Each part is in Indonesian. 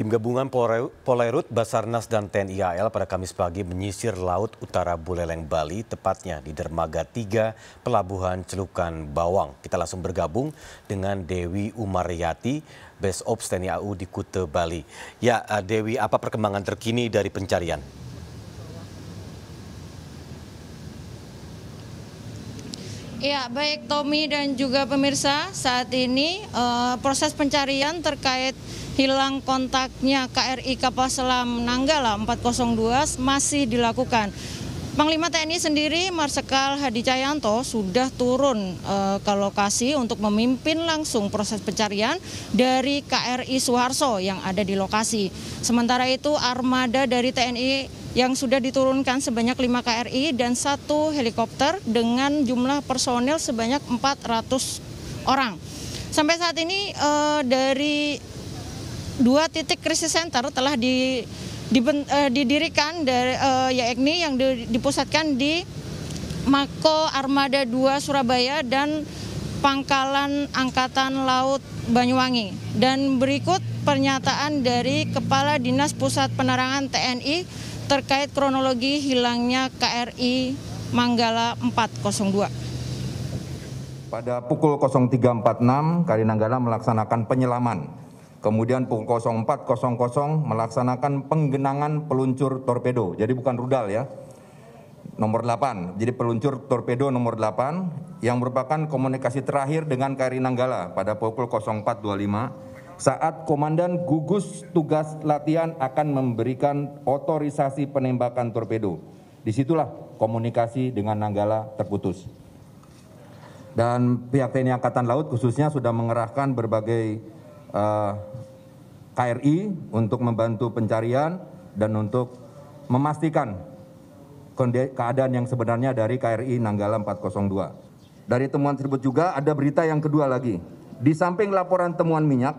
Tim gabungan Polairut, Basarnas, dan TNI AL pada Kamis pagi menyisir Laut Utara Buleleng, Bali, tepatnya di Dermaga 3, Pelabuhan Celukan, Bawang. Kita langsung bergabung dengan Dewi Umaryati, Base Ops TNI AU di Kute, Bali. Ya, eh, Dewi, apa perkembangan terkini dari pencarian? Ya, baik Tommy dan juga pemirsa, saat ini uh, proses pencarian terkait hilang kontaknya KRI Kapal Selam Nanggala 402 masih dilakukan. Panglima TNI sendiri Marsikal Hadi Cayanto sudah turun uh, ke lokasi untuk memimpin langsung proses pencarian dari KRI Suharso yang ada di lokasi. Sementara itu armada dari TNI yang sudah diturunkan sebanyak 5 KRI dan satu helikopter dengan jumlah personil sebanyak 400 orang. Sampai saat ini eh, dari dua titik krisis center telah di, di eh, didirikan dari eh, yakni yang di, dipusatkan di Mako Armada 2 Surabaya dan Pangkalan Angkatan Laut Banyuwangi. Dan berikut pernyataan dari Kepala Dinas Pusat Penerangan TNI terkait kronologi hilangnya KRI Manggala 402. Pada pukul 03.46, KRI Nanggala melaksanakan penyelaman. Kemudian pukul 04.00 melaksanakan penggenangan peluncur torpedo. Jadi bukan rudal ya. Nomor 8, jadi peluncur torpedo nomor 8 yang merupakan komunikasi terakhir dengan KRI Nanggala pada pukul 04.25 saat Komandan Gugus Tugas Latihan akan memberikan otorisasi penembakan torpedo. Disitulah komunikasi dengan Nanggala terputus. Dan pihak TNI Angkatan Laut khususnya sudah mengerahkan berbagai uh, eh, KRI untuk membantu pencarian dan untuk memastikan keadaan yang sebenarnya dari KRI Nanggala 402. Dari temuan tersebut juga ada berita yang kedua lagi. Di samping laporan temuan minyak,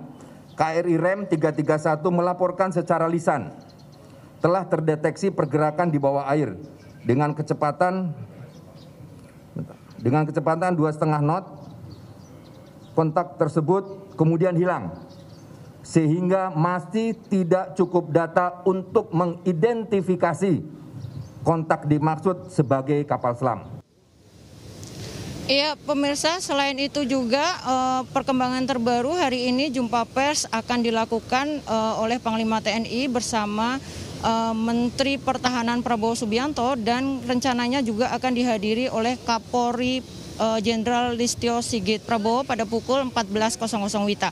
KRI Rem 331 melaporkan secara lisan telah terdeteksi pergerakan di bawah air dengan kecepatan dengan kecepatan dua setengah knot kontak tersebut kemudian hilang sehingga masih tidak cukup data untuk mengidentifikasi kontak dimaksud sebagai kapal selam. Iya, pemirsa, selain itu juga eh, perkembangan terbaru hari ini jumpa pers akan dilakukan eh, oleh Panglima TNI bersama eh, Menteri Pertahanan Prabowo Subianto dan rencananya juga akan dihadiri oleh Kapolri Jenderal Listio Sigit Prabowo pada pukul 14.00 Wita.